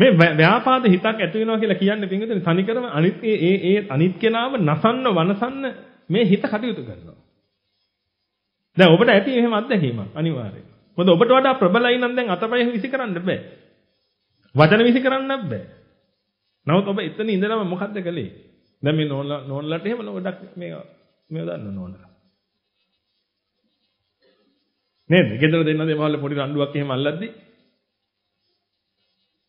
මේ ව්‍යාපාද හිතක් ඇති වෙනවා කියලා කියන්නේ පින්විතනේ තනිකරම අනිත් ඒ ඒ අනිත් කෙනාම නසන්න වනසන්න මේ හිත කටයුතු කරනවා. දැන් ඔබට ඇති එහෙම අත්දැකීමක් අනිවාර්යයෙන්. මොකද ඔබට වඩා ප්‍රබලයි නම් දැන් අතපය විසි කරන්න බෑ. වචන විසි කරන්නත් බෑ. නමුත් ඔබ එතන ඉඳලම මොකද්ද කළේ? දැන් මේ නෝන්ලා නෝන්ලාට එහෙම ලොඩක් මේ මේව දන්න නෝනලා. නේද? ගෙදර දෙන්න දෙමවල්ල පොඩි රණ්ඩුවක් එහෙම අල්ලද්දි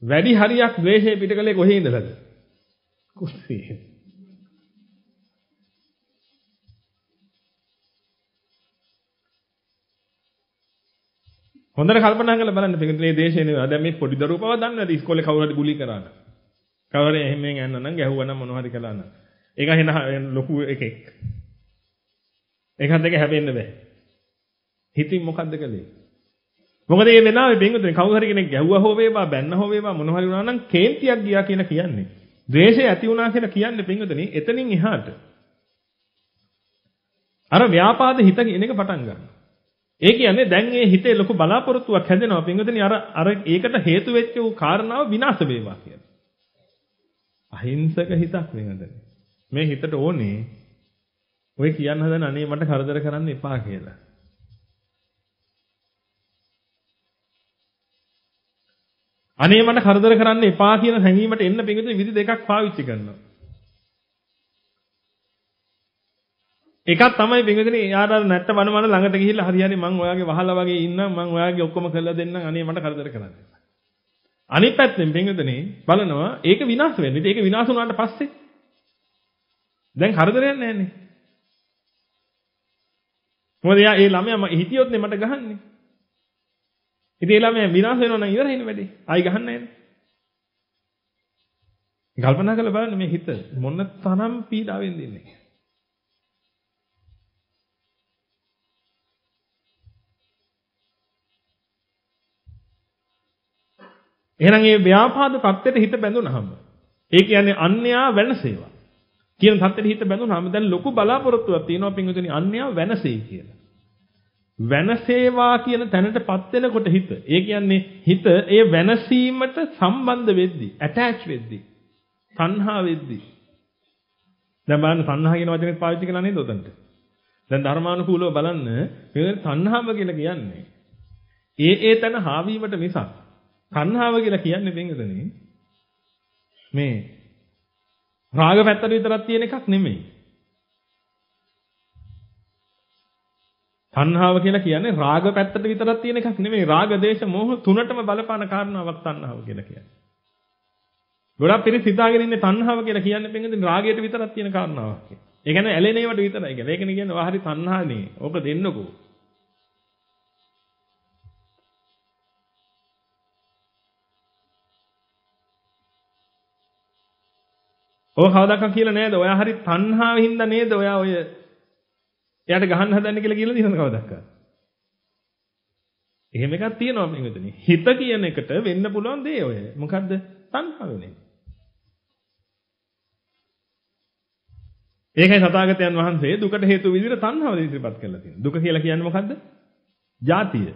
වැඩි හරියක් ද්වේෂය පිටකලේ කොහේ ඉඳලාද? කුස්සියේ. හොඳට කල්පනා කරලා බලන්න මේ දේශේ නේද? දැන් මේ පොඩි දරුවෝ පවා දන්නේ නැති ඉස්කෝලේ කවුරු හරි බුලි කරාන. කවුරු හරි එහෙම යන්න නම් ගැහුවා නම් මොනවා හරි කළා නම්. ඒක හින ලොකු එකෙක්. ඒකත් එක හැපෙන්න බෑ. හිතින් මොකද්ද කළේ? මොකද මේ වෙලාවේ බින්දුනේ කවුරු හරි කෙනෙක් ගැහුවා හෝ වේවා බැන්න හෝ වේවා මොන හරි වුණා නම් කේන්තියක් ගියා කියලා කියන්නේ. ද්වේෂය ඇති වුණා කියලා කියන්නේ බින්දුනේ එතනින් එහාට. අර ව්‍යාපාද හිත කියන එක පටන් ගන්නවා. ඒ කියන්නේ දැන් මේ හිතේ ලොකු බලාපොරොත්තුවක් හැදෙනවා බින්දුනේ අර අර ඒකට හේතු වෙච්ච උ කාරණාව විනාශ වේවා කියලා. අහිංසක හිතක් බින්දුනේ. මේ හිතට ඕනේ ඔය කියන්න හදන අනේ මට කරදර කරන්න එපා කියලා. අනේ මට කරදර කරන්න එපා කියන හැඟීමට එන්න පිඟුතුනි විදි දෙකක් පාවිච්චි කරනවා. එකක් තමයි පිඟුතුනි යාට අර නැට්ට වනමන ළඟට ගිහිල්ලා හරියන්නේ මං ඔයාගේ වහලා වගේ ඉන්නම් මං ඔයාගේ ඔක්කොම කරලා දෙන්නම් අනේ මට කරදර කරන්න. අනිත් පැත්තෙන් පිඟුතුනි බලනවා ඒක විනාශ වෙනවා. ඉතින් ඒක විනාශ වුණාට පස්සේ දැන් කරදරයක් නැහැ නේ. මොකද යා ඒ ළමයා හිතියොත් නේ මට ගහන්නේ. ඉතින් ඒ ළමයා විනාශ වෙනවා නම් ඉවරයි නේ වැඩේ. ආයි ගහන්න නැහැ. කල්පනා කරලා බලන්න මේ හිත මොන තරම් පීඩාවෙන්ද ඉන්නේ. එහෙනම් මේ ව්‍යාපාද தත්ත්වයට හිත බැඳුනහම ඒ කියන්නේ අන්‍යා වෙනසේවා. කියන தත්ත්වයට හිත බැඳුනහම දැන් ලොකු බලාපොරොත්තුවක් තියෙනවා පින්විතනි අන්‍යා වෙනසේ කියලා. වෙනසේවා කියන තැනටපත් වෙනකොට හිත. ඒ කියන්නේ හිත ඒ වෙනසීමට සම්බන්ධ වෙද්දී, ඇටච් වෙද්දී, තණ්හා වෙද්දී. දැන් බලන්න තණ්හා කියන වචනේ පාවිච්චි කරලා නේද උතන්ට? දැන් ධර්මානුකූලව බලන්න මේ තණ්හාව කියලා කියන්නේ ඒ ඒ තැන හාවීමට මිසක් තණ්හාව කියලා කියන්නේ වෙනදනේ මේ රාග පැත්තට විතරක් තියෙන එකක් නෙමෙයි. තණ්හාව කියලා කියන්නේ රාග පැත්තට විතරක් තියෙන එකක් නෙමෙයි. රාග, දේශ, මෝහ තුනටම බලපාන කාරණාවක් තණ්හාව කියලා කියන්නේ. ගොඩක් පිරිස හිතාගෙන ඉන්නේ තණ්හාව කියලා කියන්නේ පෙන්දින රාගයට විතරක් තියෙන කාරණාවක් කියලා. ඒ කියන්නේ ඇලෙන ඒවට විතරයි කියන්නේ. ඒකනේ කියන්නේ වාහරි තණ්හානේ. ඕක දෙන්නකෝ. ඔය කවදාකම් කියලා නේද? ඔයා හරි තණ්හාවෙන් හින්දා නේද ඔයා ඔය එයාට ගහන්න හදන්නේ කියලා කියලා දිනන කවදක්වත්. එහෙම එකක් තියෙනවා මේ මෙතන. හිත කියන එකට වෙන්න පුළුවන් දේ ඔය. මොකද්ද? තණ්හාව වෙන්නේ. ඒකයි සතාගතයන් වහන්සේ දුකට හේතු විදිහට තණ්හාව ඉදිරිපත් කරලා තියෙනවා. දුක කියලා කියන්නේ මොකද්ද? ජාතිය.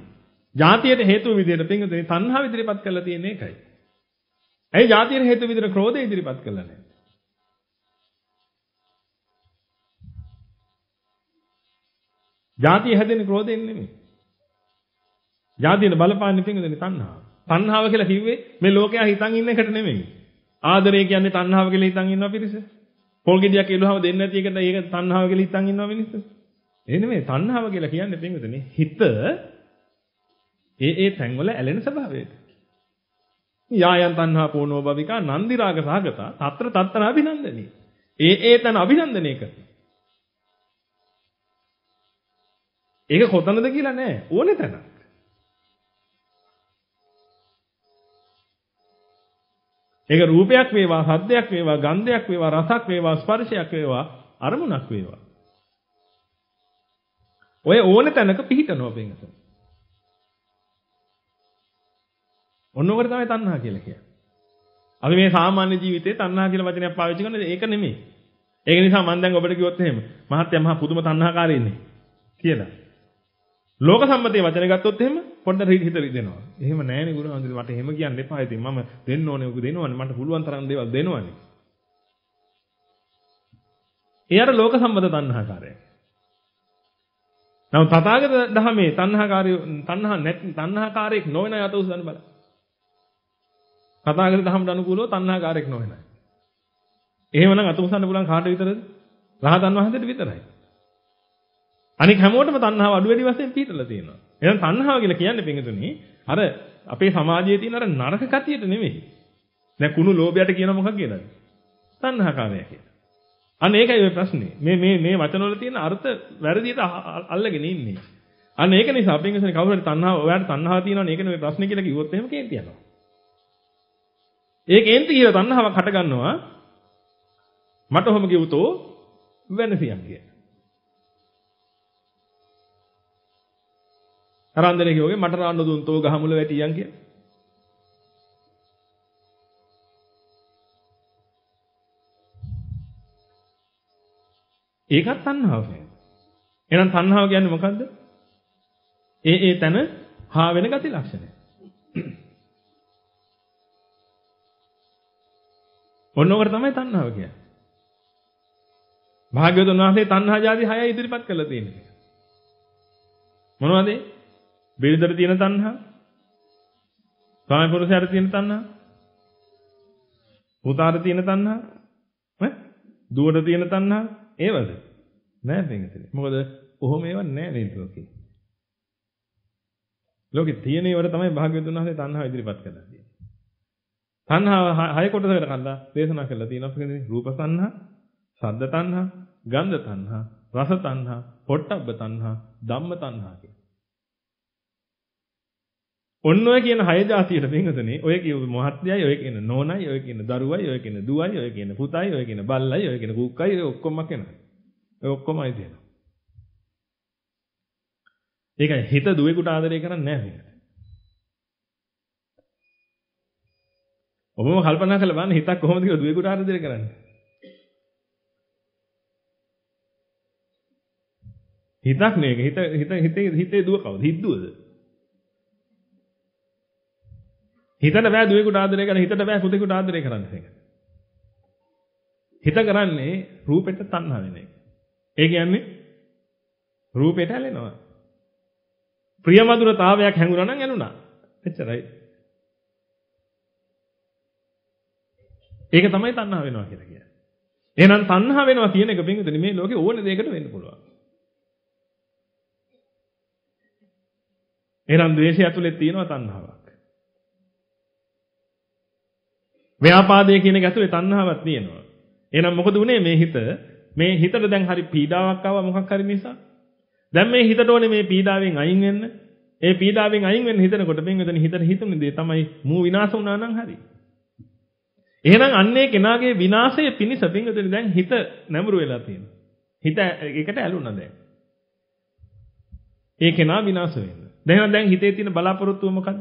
ජාතියට හේතු විදිහට පින්විතේ තණ්හාව ඉදිරිපත් කරලා තියෙන එකයි. ඇයි ජාතියට හේතු විදිහට ක්‍රෝධය ඉදිරිපත් කරලා නැහැ? ජාතිය හැදෙන්නේ ක්‍රෝධයෙන් නෙමෙයි. ජාතියට බලපාන්නේ පින්දෙන තණ්හාව. තණ්හාව කියලා කිව්වේ මේ ලෝකයා හිතන් ඉන්න එකට නෙමෙයි. ආදරය කියන්නේ තණ්හාව කියලා හිතන් ඉන්නවා පිරිස. පොල් ගෙඩියක් එළුවාම දෙන්නේ නැති එකට ඒක තණ්හාව කියලා හිතන් ඉන්නවා මිනිස්සු. ඒ නෙමෙයි තණ්හාව කියලා කියන්නේ පින්දෙන හිත ඒ ඒ තැන්වල ඇලෙන ස්වභාවයට. යායන් තණ්හා පෝනෝ භවිකා නන්දි රාග සහගතා తත්‍ර తත්තන අභිනන්දනී. ඒ ඒ තන අභිනන්දනය කරනවා. ඒක කොතනද කියලා නෑ ඕනේ තැනක්. ඒක රූපයක් වේවා, සද්දයක් වේවා, ගන්ධයක් වේවා, රසක් වේවා, ස්පර්ශයක් වේවා, අරමුණක් වේවා. ඔය ඕනේ තැනක පිහිටනවා බෙන්ගත. ඔන්නෝකට තමයි තණ්හා කියලා කියන්නේ. අපි මේ සාමාන්‍ය ජීවිතේ තණ්හා කියලා වචනයක් පාවිච්චි කරන්නේ ඒක නෙමෙයි. ඒක නිසා මම දැන් ඔබට කිව්වොත් එහෙම මහත්ය මහා පුදුම තණ්හාකාරීනේ කියලා. ලෝක සම්මතයේ වචන ගත්තොත් එහෙම පොඩ්ඩ හිත රිදෙනවා. එහෙම නෑනේ ගුරුහාමුදුරුවෝ මට එහෙම කියන්න එපා. ඉතින් මම දෙන්න ඕනේ ඔක දෙනවනේ. මට පුළුවන් තරම් දේවල් දෙනවනේ. එයාට ලෝක සම්මත තණ්හාකාරයයි. නම් තථාගත ධහමේ තණ්හාකාරී තණ්හා නැති තණ්හාකාරයක් නොවන යත උසන් බල. තථාගත ධහමට අනුකූලව තණ්හාකාරයක් නොවන. එහෙමනම් අත උසන්න පුළුවන් කාට විතරද? රහතන් වහන්සේට විතරයි. අනික හැමෝටම තණ්හාව අඩු වැඩි වශයෙන් පිටලා තියෙනවා. එහෙනම් තණ්හාව කියලා කියන්නේ පිංගුතුනි අර අපේ සමාජයේ තියෙන අර නරක කතියට නෙමෙයි. දැන් කුණු ලෝභයට කියන මොකක් කියලාද? තණ්හාකාරය කියලා. අන්න ඒකයි ඔය ප්‍රශ්නේ. මේ මේ මේ වචනවල තියෙන අර්ථ වැරදියට අල්ලගෙන ඉන්නේ. අන්න ඒක නිසා පිංගුතුනි කවුරු හරි තණ්හාව ඔයාලට තණ්හාව තියෙනවනේ ඒකනේ ඔය ප්‍රශ්නේ කියලා කිව්වොත් එහෙම කේන්ති යනවා. ඒ කේන්ති කියලා තණ්හාවක් හට ගන්නවා. මට ඔහොම කිව්වතෝ වෙනසියක් කියලා. රන්දනේ කිව්වගේ මට රාන්න දුන් තෝ ගහමුල වැටියන් කියලා. ඒකත් තණ්හාව කියන්නේ. එහෙනම් තණ්හාව කියන්නේ මොකද්ද? ඒ ඒ තන හා වෙන ගති ලක්ෂණය. ඔන්නෝකට තමයි තණ්හාව කියන්නේ. භාග්‍යවතුන් වහන්සේ තණ්හා ජාති 6 ඉදිරිපත් කළා තියෙනවා. මොනවද ඒ? බිරිඳට තියෙන තණ්හා, ස්වාමි පුරුෂයාට තියෙන තණ්හා, පුතාට තියෙන තණ්හා, ඈ දුවට තියෙන තණ්හා ඒවද? නෑ පින්විතනේ. මොකද කොහොම ඒවා නෑ නේද ලෝකේ. ලෝකේ තියෙන ඒවට තමයි භාග්‍යවතුන් වහන්සේ තණ්හාව ඉදිරිපත් කරලා තියෙන්නේ. තණ්හාව හය කොටසකට කළා දේශනා කරලා තියෙනවා පින්විතනේ. රූප තණ්හා, ශබ්ද තණ්හා, ගන්ධ තණ්හා, රස තණ්හා, පොට්ටබ්බ තණ්හා, ධම්ම තණ්හා ඔන්න ඔය කියන හය જાතියට පින්වතුනි ඔය කියපු මහත්යයි ඔය කියන නෝනයි ඔය කියන දරුවයි ඔය කියන දුවයි ඔය කියන පුතයි ඔය කියන බල්ලයි ඔය කියන කුක්කයි ඔය ඔක්කොම කෙනා. ඔය ඔක්කොමයි තියෙනවා. ඒකයි හිත දුවේකට ආදරය කරන්නේ නැහැ මේකට. ඔබම කල්පනා කරලා බලන්න හිතක් කොහොමද කියලා දුවේකට ආදරය කරන්නේ. හිතක් නේ හිත හිත හිතේ හිතේ දුව කවුද? හිද්දුවද? හිතට බෑ දුවේකට ආදරය කරන්න හිතට බෑ පුතේකට ආදරය කරන්න මේක. හිත කරන්නේ රූපෙට තණ්හා වෙන එක. ඒ කියන්නේ රූපෙට ඇලෙනවා. ප්‍රියමధుරතාවයක් හැඟුණා නම් ඇලුනා. එච්චරයි. ඒක තමයි තණ්හා වෙනවා කියලා කියන්නේ. එහෙනම් තණ්හා වෙනවා කියන එක බින්දුනේ මේ ලෝකේ ඕන දෙයකට වෙන්න පුළුවන්. එහෙනම් ද්වේෂය ඇතුලේ තියෙනවා තණ්හාවක්. ව්‍යාපාදය කියන එක ඇතුලේ තණ්හාවක් තියෙනවා. එහෙනම් මොකද උනේ මේ හිත මේ හිතට දැන් හරි පීඩාවක් ආවා මොකක් හරි නිසා. දැන් මේ හිතට ඕනේ මේ පීඩාවෙන් අයින් වෙන්න. ඒ පීඩාවෙන් අයින් වෙන්න හිතනකොට මෙන්න එතන හිතට හිතුනේ දේ තමයි මූ විනාශ වුණා නම් හරි. එහෙනම් අන්නේ කෙනාගේ විනාශයේ පිනිස බින්දුනේ දැන් හිත නැඹුරු වෙලා තියෙනවා. හිත ඒකට ඇලුනා දැන්. ඒ කෙනා විනාශ වෙන්න. දැන් දැන් හිතේ තියෙන බලාපොරොත්තුව මොකද්ද?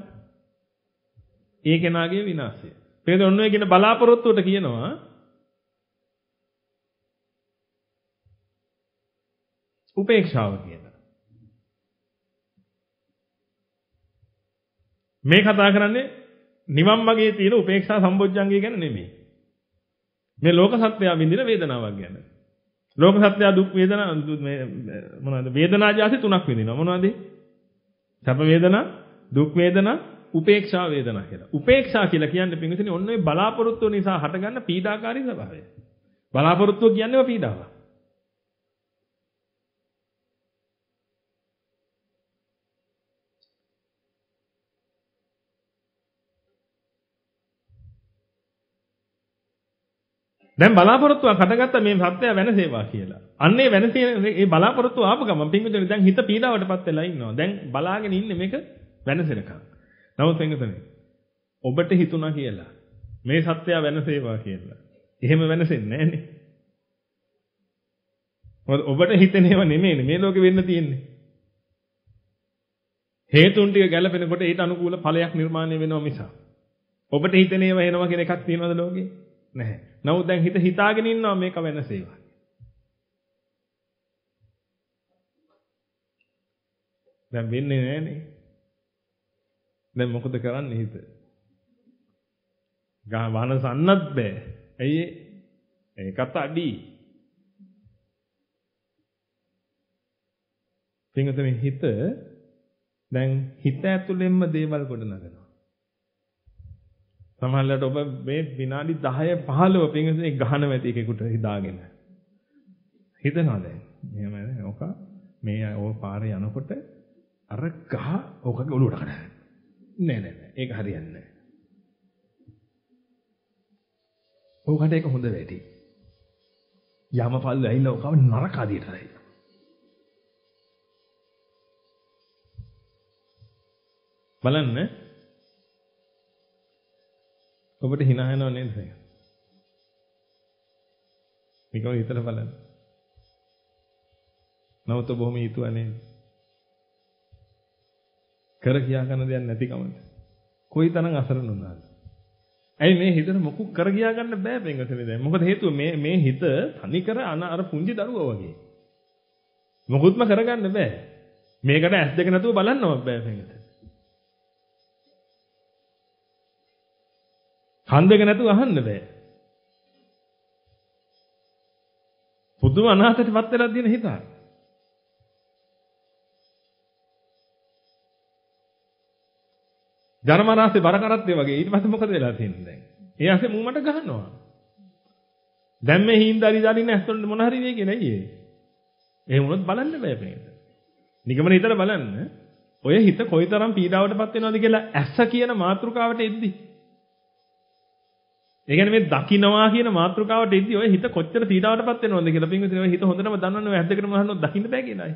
ඒ කෙනාගේ විනාශය. නේද? ඔන්න ඔය කියන බලාපොරොත්තුවට කියනවා උපේක්ෂාව කියලා. මේ කතා කරන්නේ නිවන් මාගේ තියෙන උපේක්ෂා සම්බොජ්ජංගය ගැන නෙමෙයි. මේ ලෝක සත්‍යය විඳින වේදනාවක් ගැන. ලෝක සත්‍යය දුක් වේදනා මේ මොනවද වේදනා ජාති තුනක් විඳිනවා. මොනවද? සැප වේදනා, දුක් වේදනා, උපේක්ෂා වේදනා කියලා. උපේක්ෂා කියලා කියන්නේ පින්විතනේ ඔන්න ඔය බලාපොරොත්තු නිසා හටගන්න පීඩාකාරී ස්වභාවය. බලාපොරොත්තු කියන්නේම පීඩාවක්. දැන් බලාපොරොත්තුවක් හටගත්ත මේ සත්‍යය වෙනසේවා කියලා. අන්නේ වෙනසේ මේ බලාපොරොත්තුව ආපු ගමන් පින්විතනේ දැන් හිත පීඩාවටපත් වෙලා ඉන්නවා. දැන් බලාගෙන ඉන්නේ මේක වෙනසෙනකම්. නමුත් එංගතනේ ඔබට හිතුණා කියලා මේ සත්‍යය වෙනසේවා කියලා. එහෙම වෙනසෙන්නේ නැහනේ. මොකද ඔබට හිතෙන ඒවා නෙමෙයිනේ මේ ලෝකෙ වෙන්න තියෙන්නේ. හේතුන් ටික ගැලපෙනකොට ඊට අනුකූල ඵලයක් නිර්මාණය වෙනවා මිස ඔබට හිතෙන ඒවා එනවා කියන එකක් තියෙනවද ලෝකේ? නැහැ. නමුත් දැන් හිත හිතාගෙන ඉන්නවා මේක වෙනසේවා. දැන් වෙන්නේ නැහනේ. දැන් මොකද කරන්නේ හිත? ගහ වහනසන්නත් බෑ. ඇයි ඒකත් අඩි. පින්වතුනි හිත දැන් හිත ඇතුළෙන්ම දේවල් ගොඩනගනවා. සමහරවිට ඔබ මේ විනාඩි 10 15 පින්වතුනි ගහන වැටි එකෙකුට හිතාගෙන හිතනවා දැන්. මෙහෙම ඕක මේ ඕක පාරේ යනකොට අර ගහ ඕකගේ ඔළුවට කඩනවා. නෑ නෑ නෑ ඒක හරියන්නේ නෑ. ඔකට ඒක හොඳ වැඩි. යමපල්ලු ඇහිලා ඔකව නරක අදියට ඇහිලා. බලන්න ඔබට hina යනව නේද? නිකන් හිතලා බලන්න. නමුත් ඔබ බොහොම හිතුවා නේද? කර කියා ගන්න දෙයක් නැතිකමද? කොයි තරම් අසරණ වුණාද? ඇයි මේ හිතට මොකුත් කර කියා ගන්න බෑ බෙන්ගතනේ දැන්. මොකද හේතුව මේ මේ හිත තනිකර අන අර පුංචි දරුවා වගේ. මොකුත්ම කරගන්න බෑ. මේකට ඇස් දෙක නැතුව බලන්නවත් බෑ බෙන්ගත. කන් දෙක නැතුව අහන්න බෑ. පුදුම අනාථයටපත් වෙලා දින හිතක්. ධර්මරාශේ බර කරත් ඒ වගේ. ඊට පස්සේ මොකද වෙලා තියෙන්නේ දැන්? ඒ ඇස්සේ මූමට ගහනවා. දැන් මේ හිඳරි දරින ඇස්තොන් මොන හරි වේ කියලා අයියේ. එහෙම වුණොත් බලන්න බෑ මේක. නිගමන හිතලා බලන්න. ඔය හිත කොයිතරම් පීඩාවටපත් වෙනවද කියලා ඇස කියන මාතෘකාවට එද්දි. ඒ කියන්නේ මේ දකින්නවා කියන මාතෘකාවට එද්දි ඔය හිත කොච්චර පීඩාවටපත් වෙනවද කියලා පින්විතනේ ඔය හිත හොඳටම දන්නවනේ ඔය ඇද්දකට මොනහනොත් දකින්න බෑ කියලායි.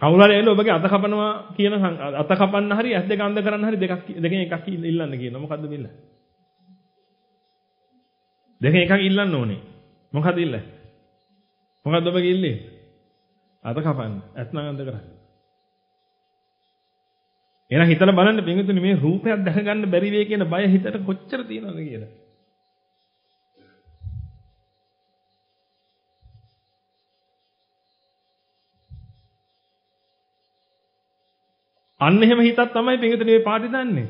කවුරු හරි ඇවිල්ලා ඔබගේ අත කපනවා කියන අත කපන්න හරි ඇස් දෙක අඳ කරන්න හරි දෙකක් දෙකෙන් එකක් ඉල්ලන්න කියනවා. මොකද්ද බිල්ල? දෙකෙන් එකක් ඉල්ලන්න ඕනේ. මොකද්ද ඉල්ල? මොකද්ද ඔබගේ ඉල්ලේ? අත කපන්න. ඇස් නම් අඳ කරන්න. එහෙනම් හිතලා බලන්න පින්විතනේ මේ රූපයක් දැක ගන්න බැරි වෙයි කියන බය හිතට කොච්චර තියෙනවද කියලා. අන්න එහෙම හිතක් තමයි පින්විතනේ මේ පාටි දන්නේ.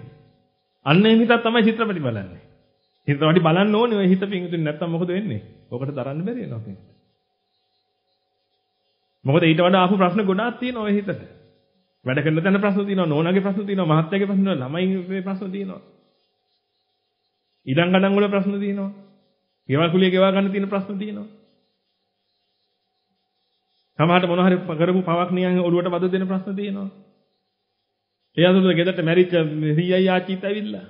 අන්න එහෙම හිතක් තමයි චිත්‍රපටි බලන්නේ. චිත්‍රපටි බලන්න ඕනේ ඔය හිත පින්විතනේ නැත්තම් මොකද වෙන්නේ? ඔකට දරන්න බැරි වෙනවා පින්විත. මොකද ඊට වඩා ආපු ප්‍රශ්න ගොඩාක් තියෙනවා ඔය හිතට. වැඩ කරන තැන ප්‍රශ්න තියෙනවා, නෝනාගේ ප්‍රශ්න තියෙනවා, මහත්තයාගේ ප්‍රශ්න තියෙනවා, ළමයින්ගේ ප්‍රශ්න තියෙනවා. ඊළඟ ගණන් වල ප්‍රශ්න තියෙනවා. ගෙවල් කුලිය ගෙවා ගන්න තියෙන ප්‍රශ්න තියෙනවා. සමහරට මොනවා හරි කරපු පවක් නියන් ඔළුවට වද දෙන ප්‍රශ්න තියෙනවා. ඒ අතරේ ගෙදරට මැරිච්ච සීයි ආච්චිත් ඇවිල්ලා.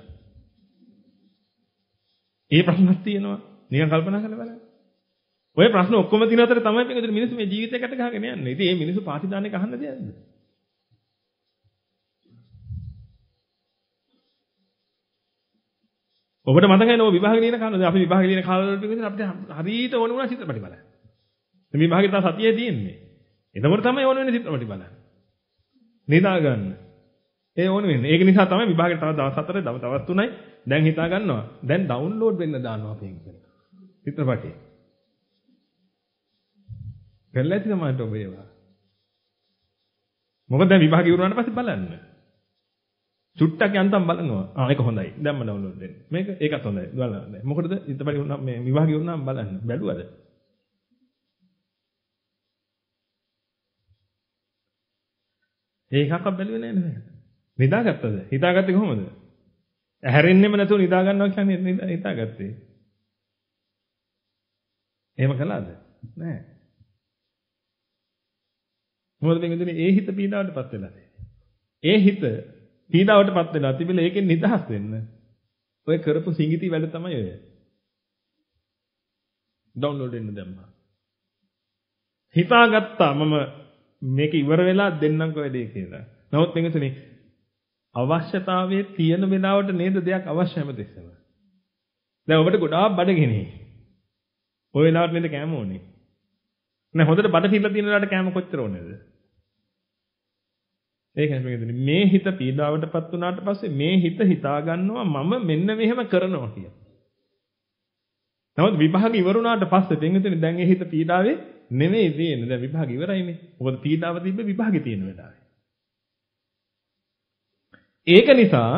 ඒ ප්‍රශ්නක් තියෙනවා. නිකන් කල්පනා කරලා බලන්න. ඔය ප්‍රශ්න ඔක්කොම තියෙන අතර තමයි මේ ගෙදර මිනිස්සු මේ ජීවිතයකට ගහගෙන යන්නේ. ඉතින් මේ මිනිස්සු පාටි දාන්නේ ගහන්න දෙයක්ද? ඔබට මතකයි නෝ විභාගේ දින කාලේ අපි විභාගේ දින කාලවලට විදිහට අපිට හරියට ඕන වුණා චිත්‍රපටි බලන්න. මේ විභාගේ තව සතියේ තියෙන්නේ. එතකොට තමයි ඕන වෙන්නේ චිත්‍රපටි බලන්න. නිදා ගන්න. ඒ ඕන වෙන්නේ. ඒක නිසා තමයි විභාගෙට තව දවස් 4යි, තව දවස් 3යි. දැන් හිතා ගන්නවා. දැන් ඩවුන්ලෝඩ් වෙන්න දානවා අපෙන් කියලා. චිත්‍රපටේ. කරලා තියෙනවා මට ඔබ ඒවා. මොකද දැන් විභාගය ඉවර වුණාට පස්සේ බලන්න. චුට්ටක් යන්තම් බලනවා. ආ ඒක හොඳයි. දැන් මම ඩවුන්ලෝඩ් දෙන්න. මේක ඒකත් හොඳයි. බලන්න. මොකටද චිත්‍රපටි වුණා මේ විභාගය වුණාම බලන්න. බැලුවද? ඒකක් බැලුවේ නෑ නේද? නිදාගත්තද? හිතාගත්තේ කොහොමද? ඇහැරෙන්නෙම නැතුව නිදා ගන්නවා කියන්නේ හිතාගත්තේ. එහෙම කළාද? නෑ. මොකද මේ ඒ හිත පීඩාවටපත් වෙලා ඒ හිත පීඩාවටපත් වෙලා තිබිලා ඒකෙන් නිදහස් වෙන්න ඔය කරපු සිඟිති වැඩ තමයි ඔය. ඩවුන්ලෝඩ් වෙන්න දැම්මා. හිතාගත්තා මම මේක ඉවර වෙලා දෙන්නම්කෝ වැඩේ කියලා. නමුත් මෙන්නතුනේ අවශ්‍යතාවයේ තියෙන වෙලාවට නේද දෙයක් අවශ්‍ය හැමතිස්සම. දැන් ඔබට ගොඩාක් බඩ ගෙනේ. ඔය වෙලාවට නේද කෑම ඕනේ. නෑ හොඳට බඩ පිරලා තියෙන වෙලාවට කෑම කොච්චර ඕනේද? ඒකයි මේකද මේ හිත පීඩාවටපත් වුණාට පස්සේ මේ හිත හිතා ගන්නවා මම මෙන්න මෙහෙම කරනවා කියලා. නමුත් විභාග ඉවරුණාට පස්සේ දෙන්නේ දැන් ඒ හිත පීඩාවේ නෙමෙයි තියෙන්නේ. දැන් විභාග ඉවරයිනේ. මොකද පීඩාව තිබ්බේ විභාගේ තියෙන වෙලාවේ. ඒක නිසා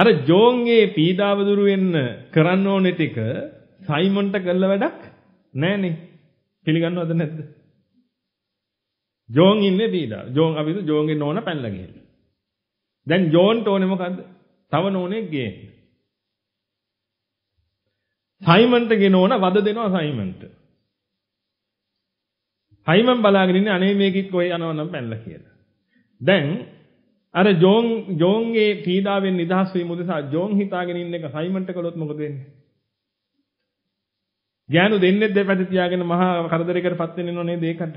අර ජෝන්ගේ පීඩාව දුරු වෙන්න කරන්න ඕනේ ටික සයිමන්ට කළ වැඩක් නෑනේ. පිළිගන්නවද නැද්ද? ජෝන් ඉන්නේ පීඩාව. ජෝන් අපි ජෝන්ගේ නෝන පැනලා ගිහින්. දැන් ජෝන්ට ඕනේ මොකද්ද? තව නෝනේ ගේන්න. සයිමන්ට ගෙනෝන වද දෙනවා සයිමන්ට. සයිමන් බලාගෙන ඉන්නේ අනේ මේකෙත් කොහේ යනවනම් පැනලා කියලා. දැන් අර ජෝන් ජෝන්ගේ පීඩාවෙන් නිදහස් වීම උදෙසා ජෝන් හිතාගෙන ඉන්න එක සයිමන්ට කළොත් මොකද වෙන්නේ? ඥානු දෙන්නේ දෙපැති තියාගෙන මහා කරදරයකටපත් වෙන්න ඕනේ දෙයකට.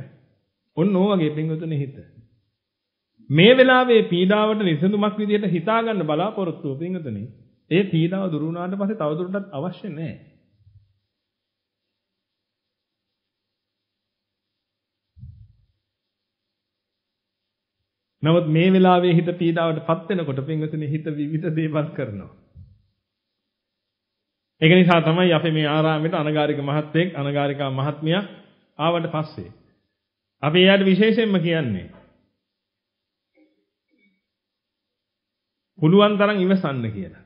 ඔන්න ඕ වගේ පින්වතුනි හිත. මේ වෙලාවේ පීඩාවට නිසඳුමක් විදිහට හිතාගන්න බලාපොරොත්තු වෙ පින්වතුනි. ඒ පීඩාව දුරු වුණාට පස්සේ තවදුරටත් අවශ්‍ය නැහැ. නමුත් මේ වෙලාවේ හිත පීඩාවටපත් වෙනකොට පින්වතුනි හිත විවිධ දේවල් කරනවා. ඒක නිසා තමයි අපි මේ ආරාමයට අනගාരിക මහත්වෙක් අනගාരികා මහත්මිය ආවට පස්සේ අපි එයාට විශේෂයෙන්ම කියන්නේ පුළුවන් තරම් ඉවසන්න කියලා.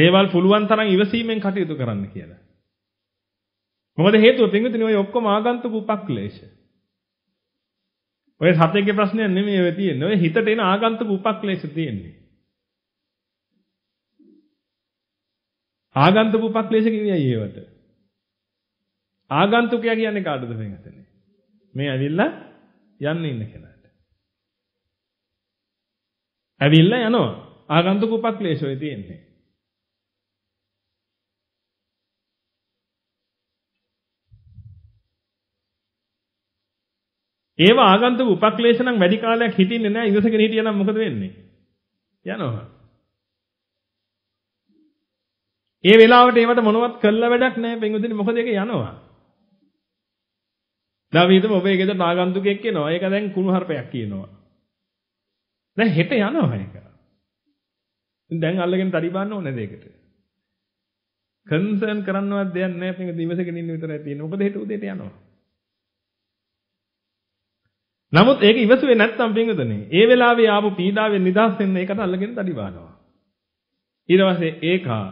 දේවල් පුළුවන් තරම් ඉවසීමෙන් කටයුතු කරන්න කියලා. මොකද හේතුව පින්වතුනි ඔය ඔක්කොම ආගන්තුක උපක්ලේශය. ඔය සතේකේ ප්‍රශ්නයක් නෙමෙයි ඔය තියෙන්නේ. ඔය හිතට එන ආගන්තුක උපක්ලේශ තියෙන්නේ. ආගන්තුක උපක්ලේශ කියන්නේ ඒවට. ආගන්තුකයා කියන්නේ කාටද මේ ඇතනේ? මේ ඇවිල්ලා යන්න ඉන්න කෙනාට. ඇවිල්ලා යනවා. ආගන්තුක උපක්ලේශ ඔය තියෙන්නේ. ඒව ආගන්තුක උපක්ලේශ නම් වැඩි කාලයක් හිටින්නේ නැහැ ඉඳසගෙන හිටියනම් මොකද වෙන්නේ? යනවා. ඒ වෙලාවට ඒවට මොනවත් කළා වැඩක් නැහැ penggudini මොකද ඒක යනවා. දවීතම ඔබේ ගෙදරට ආගන්තුකෙක් එනවා. ඒක දැන් කුණු හarpයක් කියනවා. දැන් හෙට යනවා ඒක. දැන් අල්ලගෙන තරි බාන්න ඕනේ දෙයකට. කන්සර්න් කරන්නවත් දෙයක් නැහැ. මේක දිවසකින් ඉන්න විතරයි තියෙන්නේ. මොකද හෙට උදේට යනවා. නමුත් ඒක ඉවසුවේ නැත්නම් පින්විතනේ. ඒ වෙලාවේ ආපු පීඩාවෙන් නිදහස් වෙන්න ඒකට අල්ලගෙන දඩි බානවා. ඊට පස්සේ ඒකා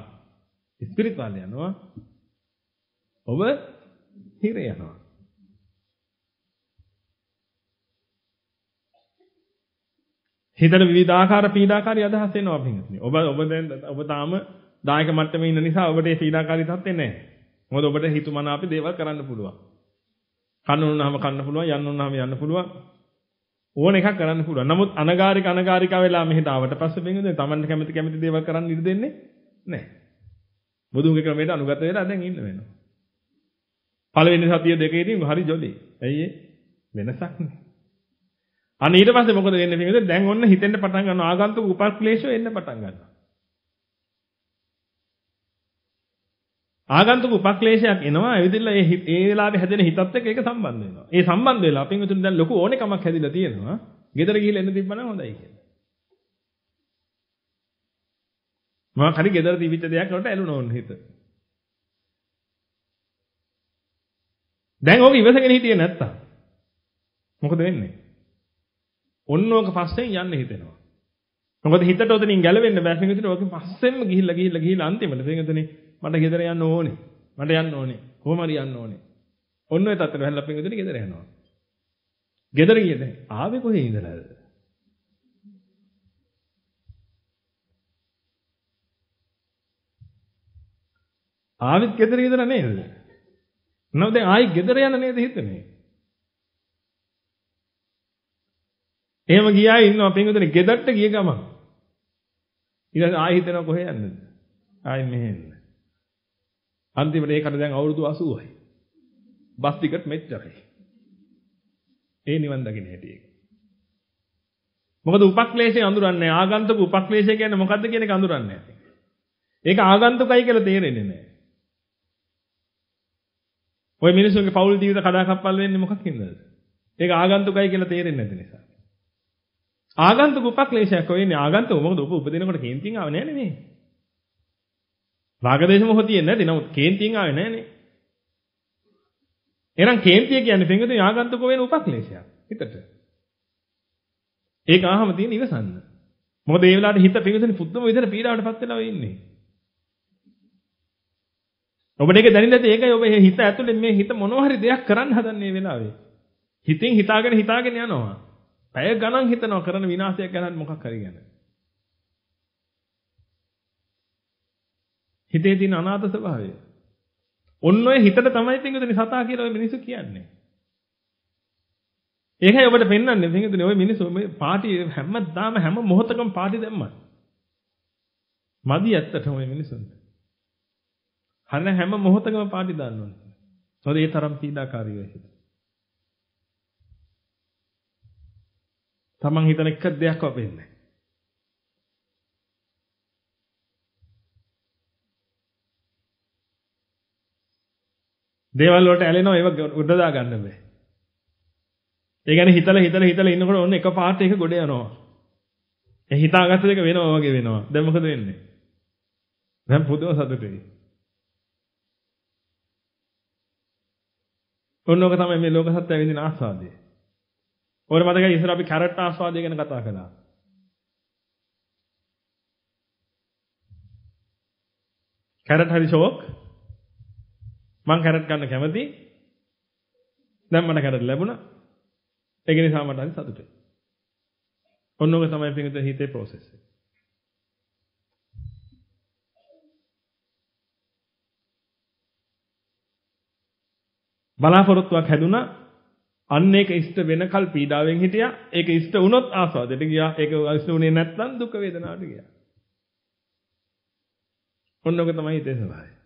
ස්පිරිතාල යනවා. ඔබ හිර යනවා. හිතට විවිධාකාර පීඩාකාරී අදහස් එනවා පින්විතනේ. ඔබ ඔබ දැන් ඔබ තාම දායක මට්ටමේ ඉන්න නිසා ඔබට ඒ පීඩාකාරී තත්ත්වේ නැහැ. මොකද ඔබට හිතුමනාපේ දේවල් කරන්න පුළුවන්. කන්න ඕනනම් කන්න පුළුවන්, යන්න ඕනනම් යන්න පුළුවන්. ඕන එකක් කරන්න පුළුවන්. නමුත් අනගාരിക අනගාരിക වෙලා මෙහෙට ආවට පස්සේ බෙන්ගුදේ Tamanne කැමති කැමති දේවල් කරන්න ඉඩ දෙන්නේ නැහැ. බුදුන්ගේ ක්‍රමයට අනුගත වෙලා දැන් ඉන්න වෙනවා. පළවෙනි සතිය දෙකේදී හරි ජොලි. ඇයි වෙනසක් නෑ. අන්න ඊට පස්සේ මොකද වෙන්නේ බෙන්ගුදේ? දැන් ඔන්න හිතෙන්න පටන් ගන්නවා ආගන්තුක උපක්ලේශය එන්න පටන් ගන්නවා. ආගන්තුක උපක්ලේශයක් එනවා ඇවිදලා ඒ ඒ වෙලාවේ හැදෙන හිතත් එක්ක ඒක සම්බන්ධ වෙනවා. ඒ සම්බන්ධ වෙලා අපින් උතුන දැන් ලොකු ඕනෙකමක් හැදිලා තියෙනවා. ගෙදර ගිහිල්ලා එන්න තිබ්බනම් හොඳයි කියලා. මම හරි ගෙදර තිබිච්ච දෙයක් වලට ඇලුන ඕන හිත. දැන් ඕක ඉවසගෙන හිටියේ නැත්තම් මොකද වෙන්නේ? ඔන්න ඕක පස්සෙන් යන්න හිතෙනවා. මොකද හිතට උතනින් ගැලවෙන්න බෑ. මේක උතන ඕක පස්සෙන්ම ගිහිල්ලා ගිහිල්ලා ගිහිල්ලා අන්තිමට මේක උතනේ මට ගෙදර යන්න ඕනේ. මට යන්න ඕනේ. කොහොම හරි යන්න ඕනේ. ඔන්න ඔය තත්ත්වෙ හැලලා පින්විතනේ ගෙදර යනවා. ගෙදර ගියද ආවේ කොහේ ඉඳලාද? ආවිත් ගෙදර ඉඳලා නේද? නෝ දැන් ආයි ගෙදර යන්න නේද හිතන්නේ? එහෙම ගියා ඉන්නවා පින්විතනේ ගෙදරට ගිය ගමන්. ඊට ආයි හිතනවා කොහේ යන්නද? ආයි මෙහෙ අන්තිමට ඒකට දැන් අවුරුදු 80යි. බස් ටිකට් මෙච්චරයි. ඒ නිවන් දකින්න හැටි ඒක. මොකද උපක්ලේශය අඳුරන්නේ ආගන්තුක උපක්ලේශය කියන්නේ මොකද්ද කියන එක අඳුරන්නේ නැහැ. ඒක ආගන්තුකයි කියලා තේරෙන්නේ නැහැ. ওই මිනිසුන්ගේ පෞල් ජීවිත කඩාකප්පල් වෙන්නේ මොකක්ින්ද? ඒක ආගන්තුකයි කියලා තේරෙන්නේ නැති නිසා. ආගන්තුක උපක්ලේශයක් වෙන්නේ ආගන්තුක මොකද උප උපදිනකොට කේන්තිං ආව නෑනේ මේ. රාගදේශ මොහොතියෙන් නැති නමුත් කේන්තියෙන් ආවේ නැහනේ. එහෙනම් කේන්තිය කියන්නේ පින්විතේ ආගන්තුක වෙන උපක්ලේශයක් හිතට. ඒක ආහම තියෙන ඉවසන්න. මොකද මේ වෙලාවට හිත පින්විතේ පුදුම විදිහට පීඩාවටපත් වෙලා ඉන්නේ. ඔබට ඒක දැනෙන්නේ නැති ඒකයි ඔබ හිත ඇතුලේ මේ හිත මොනවා හරි දෙයක් කරන්න හදන්නේ වෙලාවේ. හිතින් හිතාගෙන හිතාගෙන යනවා. පැය ගණන් හිතනවා කරන විනාශයක් ගැන මොකක් හරි ගැන. හිතේ තියෙන අනාථ ස්වභාවය. ඔන්න ඔය හිතට තමයි පින්විතනේ සතා කියලා ඔය මිනිස්සු කියන්නේ. ඒකයි ඔබට පෙන්වන්නේ පින්විතනේ ඔය මිනිස්සු මේ පාටි හැමදාම හැම මොහොතකම පාටි දැම්මා. මදි ඇත්තටම ඔය මිනිසුන්ට. හන හැම මොහොතකම පාටි දාන්න ඕනේ. මොකද ඒ තරම් පීඩාකාරීව හිත. තමන් හිතන එක දෙයක් වපෙන්නේ. දේවල් වලට ඇලෙනවා ඒව උඩදා ගන්න බෑ. ඒ කියන්නේ හිතලා හිතලා හිතලා ඉන්නකොට ඔන්න එක පාට එක ගොඩ යනවා. ඒ හිතාගත්ත දෙක වෙනවා වගේ වෙනවා. දැන් මොකද වෙන්නේ? දැන් පුදුම සතුටුයි. ඔන්නෝක තමයි මේ ලෝක සත්‍ය විඳින ආස්වාදය. ඔය මතකයි ඉස්සර අපි කැරට් ආස්වාදය ගැන කතා කළා. කැරට් හරි ෂෝක් මං කැරට් ගන්න කැමති. දැන් මට කැරට් ලැබුණා. ඒක නිසා මට හරි සතුටුයි. ඔන්න ඔක තමයි පිටින් හිතේ process එක. බලාපොරොත්තුවක් හැදුනා අන්න ඒක ඉෂ්ට වෙනකල් පීඩාවෙන් හිටියා ඒක ඉෂ්ට වුණොත් ආසාවයට ගියා ඒක ඉෂ්ට වුණේ නැත්නම් දුක වේදනාවට ගියා ඔන්න ඔක තමයි හිතේ ස්වභාවය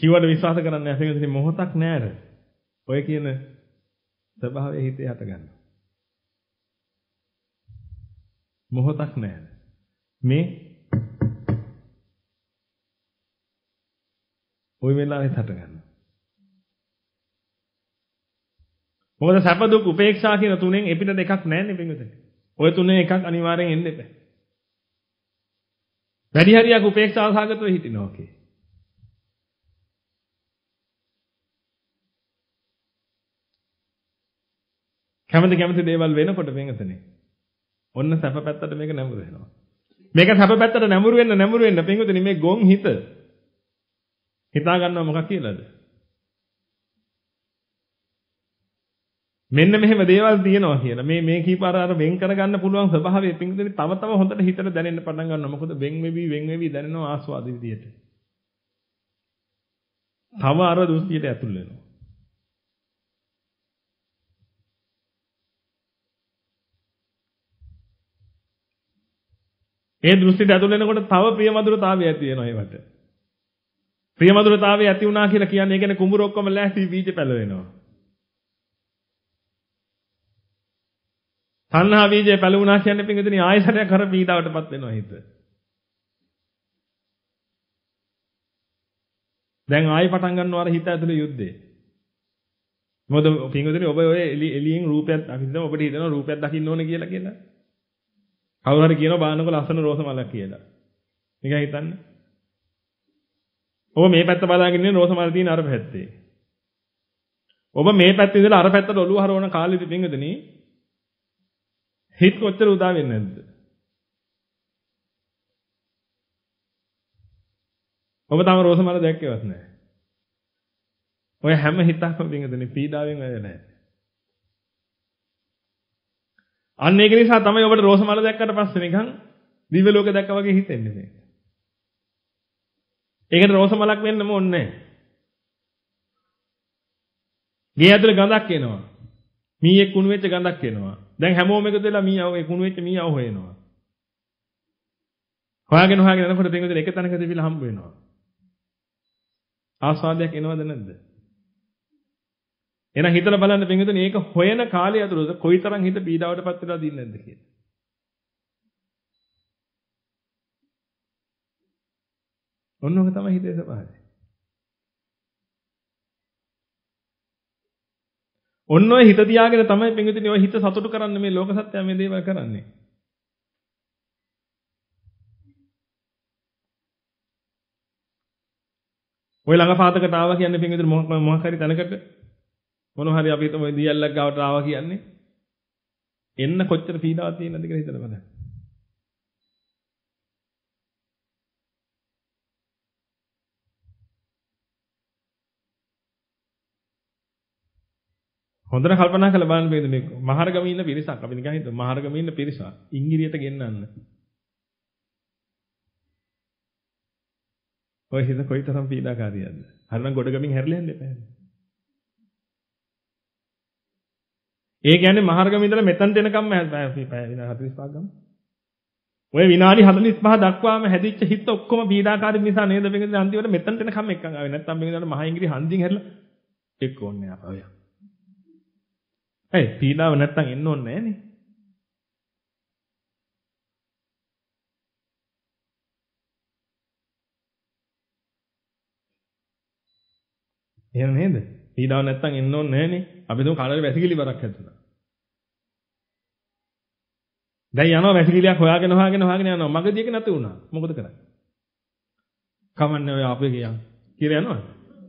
කිව්වට විශ්වාස කරන්නේ නැහැ පින්වතුනි මොහොතක් නැහැර. ඔය කියන ස්වභාවය හිතේ හට ගන්නවා. මොහොතක් නැහැර. මේ ওই වෙලාවෙත් හට ගන්නවා. මොකද සැප දුක් උපේක්ෂා කියන තුනෙන් එපිට දෙකක් නැන්නේ පින්වතුනි. ඔය තුනේ එකක් අනිවාර්යෙන් එන්න එපා. වැඩි හරියක් උපේක්ෂා සාගතව හිටිනවා කේ. කැමති කැමති දේවල් වෙනකොට පින්විතනේ. ඔන්න සැප පැත්තට මේක නැඹුරු වෙනවා. මේක සැප පැත්තට නැඹුරු වෙන්න නැඹුරු වෙන්න පින්විතනේ මේ ගොන් හිත හිතා ගන්නවා මොකක් කියලාද? මෙන්න මෙහෙම දේවල් තියෙනවා කියලා. මේ මේ කීප අර අර වෙන් කරගන්න පුළුවන් ස්වභාවය පින්විතනේ තව තව හොඳට හිතට දැනෙන්න පටන් ගන්නවා. මොකද වෙන් වෙවි වෙන් වෙවි දැනෙනවා ආස්වාද විදියට. තව අර දෘෂ්ටියට ඇතුල් වෙනවා. ඒ දෘෂ්ටියට ඇතුල් වෙනකොට තව ප්‍රියමధుරතාවය ඇති වෙනවා ඒවට. ප්‍රියමధుරතාවය ඇති වුණා කියලා කියන්නේ ඒ කියන්නේ කුඹුර ඔක්කොම ලෑස්ති බීජ පැලවෙනවා. තණ්හා බීජය පැලුණා කියන්නේ පින්විතනි ආයසරයක් කර පීඩාවටපත් වෙනවා හිත. දැන් ආයෙ පටන් ගන්නවා අර හිත ඇතුලේ යුද්ධේ. මොකද පින්විතනි ඔබ ඔය එළියෙන් රූපයක් දකින්න ඔබට හිතෙනවා රූපයක් දකින්න ඕනේ කියලා කියලා. කවුරු හරි කියනවා බලන්නකො ලස්සන රෝස මලක් කියලා. නිකන් හිතන්න. ඔබ මේ පැත්ත බලාගෙන ඉන්නේ රෝස මල තියෙන අර පැත්තේ. ඔබ මේ පැත්තේ ඉඳලා අර පැත්තට ඔළුව හරවන කාලෙදි බින්දෙනි හිත කොච්චර උදා වෙන්නේ නැද්ද? ඔබ තාම රෝස මල දැක්කේවත් නැහැ. ඔය හැම හිතක්ම බින්දෙනි පීඩාවෙන් වැඩ නැහැ. අන්න ඒක නිසා තමයි ඔබට රෝස මල දැක්කට පස්සේ නිකන් දිව්‍ය ලෝක දැක්කා වගේ හිතෙන්නේ මේ. ඒකට රෝස මලක් වෙන්නම ඕනේ නැහැ. ගේ ඇතුලේ ගඳක් එනවා. මීයේ කුණු වෙච්ච ගඳක් එනවා. දැන් හැමෝම එකතු වෙලා මීයව ඒ කුණු වෙච්ච මීයව හොයනවා. හොයාගෙන හොයාගෙන යනකොට දෙන්නේ එක තැනකදී විල හම්බ වෙනවා. ආස්වාදයක් එනවද නැද්ද? එහෙනම් හිතලා බලන්න පින්විතනේ මේක හොයන කාලය ඇතුළත කොයිතරම් හිත පීඩාවටපත් වෙලා දින්නේ නැද්ද කියලා. ඔන්නෝක තමයි හිතේ ස්වභාවය. ඔන්න ඔය හිත තියාගෙන තමයි පින්විතනේ ඔය හිත සතුටු කරන්න මේ ලෝක සත්‍යය මේ දේවල් කරන්නේ. ඔය ළඟ පාතකට ආවා කියන්නේ පින්විතනේ මොකක් මොකක් හරි තැනකට මොනවා හරි අපි හිතමු දියල්ලක් ගාවට ආවා කියන්නේ එන්න කොච්චර පීඩාවක් තියෙනවද කියලා හිතලා බලන්න. හොඳට කල්පනා කරලා බලන්න මේක මේ මහරගමේ ඉන්න පිරිසක් අපි නිකන් හිතමු මහරගමේ ඉන්න පිරිසක් ඉංග්‍රීසියට ගෙන්නන්න. ඔය හිත කොයිතරම් පීඩාකාරීද? හරිනම් ගොඩගමින් හැරිලා යන්න එපා. ඒ කියන්නේ මහර්ගම ඉඳලා මෙතනට එනකම් 45ක් ගමු. ඔය විනාඩි 45 දක්වාම හැදිච්ච හිත ඔක්කොම පීඩාකාරී නිසා නේද බෙන්ගින් අන්තිමට මෙතනට එනකම් එක්කන් ආවේ. නැත්තම් බෙන්ගින් මහ ඉංග්‍රීසි හන්දියෙන් හැරලා එක්ක ඕන්නේ අපව. ඒ පීඩාව නැත්තම් එන්න ඕනේ නෑනේ. එහෙම නේද? පීඩාව නැත්තම් එන්න ඕනේ නෑනේ. අපි තුමු කනරේ වැසිකිලි බරක් හැදුනා. දැන් යනවා වැසිකිලියක් හොයාගෙන හොයාගෙන හොයාගෙන යනවා. මගදී එක නැති වුණා. මොකද කරන්නේ? කමන්නේ ඔය අපේ ගියන්. කියලා යනවා.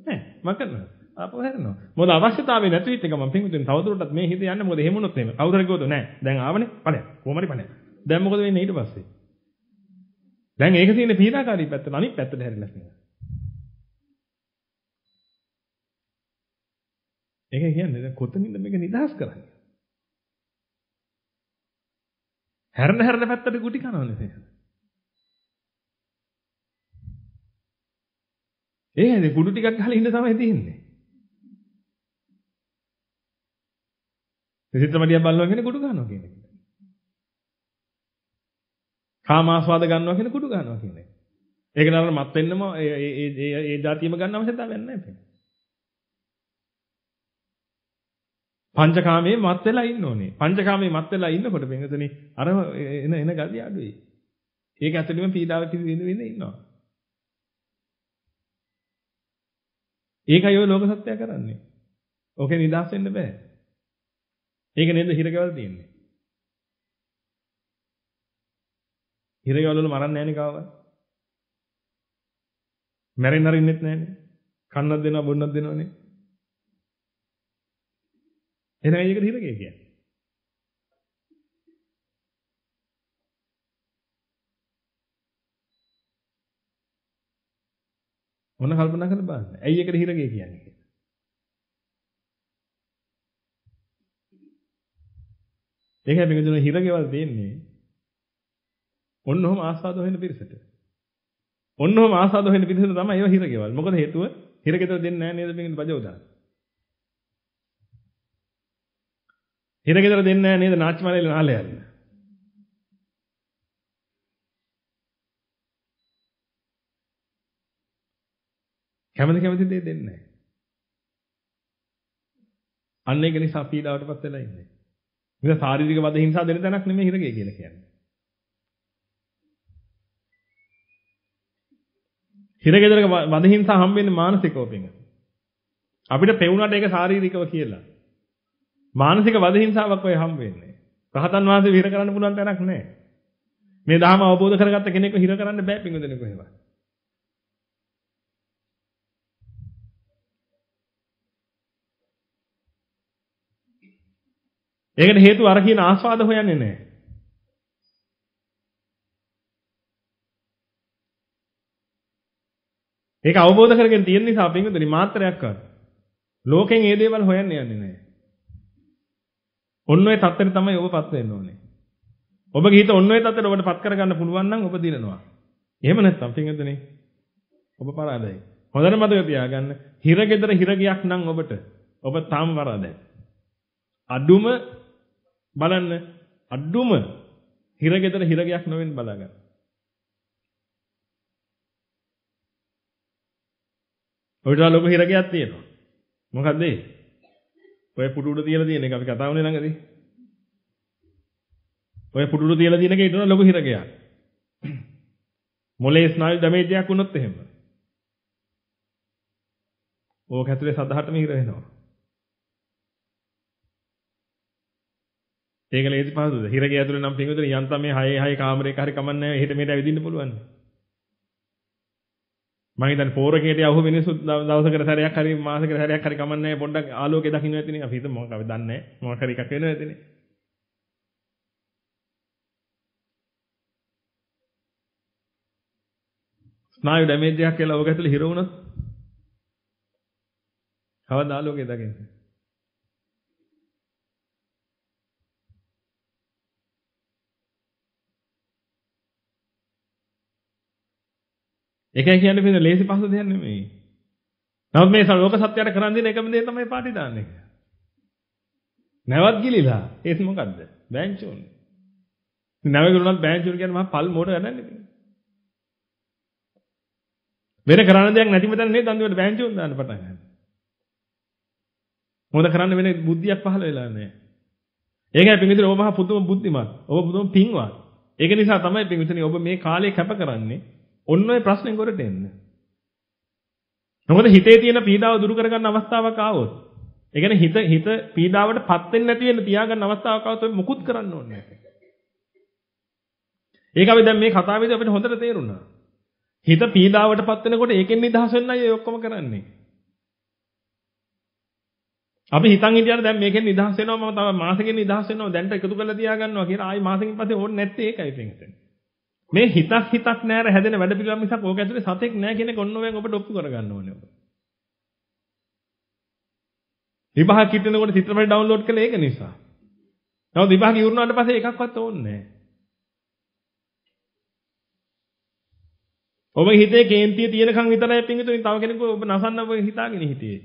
නෑ මම කරනවා. ආපහු හැරෙනවා. මොකද අවශ්‍යතාවය නැති වෙච්ච එක මම පින්විතෙන් තවදුරටත් මේ හිත යන්නේ මොකද එහෙම වුණොත් එහෙම. කවුරු හරි කිව්වොත් නෑ. දැන් ආවනේ. ඵලයක්. කොහොම හරි ඵලයක්. දැන් මොකද වෙන්නේ ඊට පස්සේ? දැන් ඒක තියෙන පීඩාකාරී පැත්තට අනිත් පැත්තට හැරිලා තියෙනවා. ඒක කියන්නේ දැන් කොතනින්ද මේක නිදහස් කරන්නේ? හැරෙන හැරෙන පැත්තට ගුටි කනවනේ තේරෙන. ඒනේ කුඩු ටිකක් ගහලා ඉන්න තමයි තියෙන්නේ. දෙසිතමඩියක් බලනවා කියන්නේ කුඩු ගන්නවා කියන එක. කාමාස්වාද ගන්නවා කියන්නේ කුඩු ගන්නවා කියන එක. ඒක නතර මත් වෙන්නම ඒ ඒ ඒ ඒ જાතියම ගන්න අවශ්‍යතාවයක් නැහැ. පංචකාමයේ මත් වෙලා ඉන්න ඕනේ. පංචකාමයේ මත් වෙලා ඉන්නකොට වෙනතනේ අර එන එන ගතිය අඩුයි. ඒක ඇතුළෙම පීඩාව පිට වෙන වෙන ඉන්නවා. ඒකයි ඔය ලෝක සත්‍යය කරන්නේ. ඕකේ නිදහස් වෙන්න බෑ. ඒක නේද හිරකවල තියෙන්නේ. හිරකවල වල මරන්නේ නැහනේ කවවත්. මැරෙන්න හරින්නෙත් නැහනේ. කන්නත් දෙනවා බොන්නත් දෙනවනේ. එනයි ඒක හිරගේ කියන්නේ. මොන කල්පනා කරලා බලන්න. ඇයි ඒකට හිරගේ කියන්නේ කියලා. ඒකයි මේක දුන හිරගේවල් තියෙන්නේ. ඔන්න ඔහම ආසාද වෙන පිරිසට. ඔන්න ඔහම ආසාද වෙන පිරිසට තමයි ඒව හිරගේවල්. මොකද හේතුව හිරගේතර දෙන්නේ නැහැ නේද මේකේ බජෝදා. හිර ගෙදර දෙන්නේ නැහැ නේද නාච්චි මාලේ නාලේ යන්න. කැමති කැමති දේ දෙන්නේ නැහැ. අන්න ඒක නිසා පීඩාවටපත් වෙලා ඉන්නේ. මේක ශාරීරික වද හිංසා දෙන තැනක් නෙමෙයි හිරගේ කියලා කියන්නේ. හිරගෙදරක වද හිංසා හම්බෙන්නේ මානසිකව පිටින්. අපිට පෙවුනට ඒක ශාරීරිකව කියලා. මානසික වද හිංසාවක් ඔය හම් වෙන්නේ. රහතන් වහන්සේ විහිර කරන්න පුළුවන් තැනක් නැහැ. මේ ධර්ම අවබෝධ කරගත්ත කෙනෙක්ව හිර කරන්න බෑ පිංගුදෙනෙක් කොහෙවත්. ඒකට හේතුව අර කියන ආස්වාද හොයන්නේ නැහැ. ඒක අවබෝධ කරගෙන තියෙන නිසා පිංගුදෙනි මාත්‍රයක්වත් ලෝකෙන් ඒ දේවල් හොයන්න යන්නේ නැහැ. ඔන්න ඔය තත්ත්වෙට තමයි ඔබපත් වෙන්න ඕනේ. ඔබ ගිහිත ඔන්න ඔය තත්ත්වෙට ඔබටපත් කරගන්න පුළුවන් නම් ඔබ දිනනවා. එහෙම නැත්නම් පින්විතනේ ඔබ පරාදයි. හොඳට මතක තියාගන්න හිරගෙදර හිරගියක් නම් ඔබට ඔබ තාම පරාදයි. අඩුම බලන්න අඩුම හිරගෙදර හිරගයක් නොවෙන්න බලාගන්න. ඔය දාල ඔබ හිරගයක් තියෙනවා. මොකද්ද ඒ? ඔය පුටු උඩ තියලා තියෙන එක අපි කතා වුණේ ළඟදී. ඔය පුටු උඩ තියලා තියෙන එක ඊට ලොකු හිරකයක්. මොලේ ස්නායු දමේජයක් වුණොත් එහෙම. ඕක ඇතුලේ සදහටම හිර වෙනවා. ඒක ලේසි පහසුද? හිරගේ ඇතුලේ නම් පින්විතර යන්තම් මේ 6 6 කාමරේක හරි කමන්නේ නැහැ. එහෙට මෙහෙට ඇවිදින්න පුළුවන්. මම හිතන්නේ පෝරකේට යවහු මිනිස්සු දවසකට සැරයක් හරි මාසෙකට සැරයක් හරි කමන්නේ පොඩ්ඩක් ආලෝකේ දකින්න ඇතිනේ අපි හිත මොකක් අපි දන්නේ මොකක් හරි එකක් වෙනවා ඇතිනේ ස්නායු ඩැමේජ් එකක් කියලා ඔබ ඇතුලේ හිර වුණොත් කවදාද ආලෝකේ දකින්නේ ඒකයි කියන්නේ මේ ලේසි පහසු දෙයක් නෙමෙයි. නමුත් මේ ලෝක සත්‍යයට කරන් දෙන එකම දේ තමයි පාටිදාන එක. නැවත් ගිලිලා ඒත් මොකද්ද? බෑන්චෝන්. නැවගුණවත් බෑන්චෝන් කියන්නේ මම පල් මෝඩ ගන්නන්නේ. වෙන කරන්න දෙයක් නැති මතන නේද අන්තිමට බෑන්චෝන් දාන්න පටන් ගන්න. මොකද කරන්න වෙන බුද්ධියක් පහළ වෙලා නැහැ. ඒකයි පින්විතර ඔබ මහා පුදුම බුද්ධිමත්. ඔබ පුදුම පින්වත්. ඒක නිසා තමයි පින්විතනි ඔබ මේ කාලේ කැප කරන්නේ. ඔන්න ඔය ප්‍රශ්නේ ගොඩට එන්න. මොකද හිතේ තියෙන පීඩාව දුරු කරගන්න අවස්ථාවක් ආවොත්. ඒ කියන්නේ හිත හිත පීඩාවට පත් වෙන්නේ නැති වෙන්න තියාගන්න අවස්ථාවක් ආවොත් ඔය මුකුත් කරන්න ඕනේ නැහැ. ඒක අපි දැන් මේ කතාවේදී අපිට හොඳට තේරුණා. හිත පීඩාවට පත් වෙනකොට ඒකෙන් නිදහස් වෙන්නයි ඔය ඔක්කොම කරන්නේ. අපි හිතන් හිටියට දැන් මේකෙන් නිදහස් වෙනවා මම තව මාසෙකින් නිදහස් වෙනවා දැන්ට එකතු කරලා තියාගන්නවා කියලා ආයි මාසෙකින් පස්සේ ඕනේ නැත්තේ ඒකයි පිටින්. මේ හිතක් හිතක් නෑර හැදෙන වැඩ පිළිවෙල මිසක් ඕක ඇතුලේ සතෙක් නෑ කියන එක ඔන්න ඔයන් ඔබට ඔප්පු කරගන්න ඕනේ. විභාග කිටනකොට චිත්‍රපට ඩවුන්ලෝඩ් කළේ ඒක නිසා. නමුත් විභාග ඉවරනාට පස්සේ එකක්වත් ඕනේ නෑ. ඔබ හිතේ කේන්තිය තියෙනකන් විතරයි පිංගුතුනි තව කෙනෙකු ඔබ නසන්න ඔබ හිතාගෙන හිටියේ.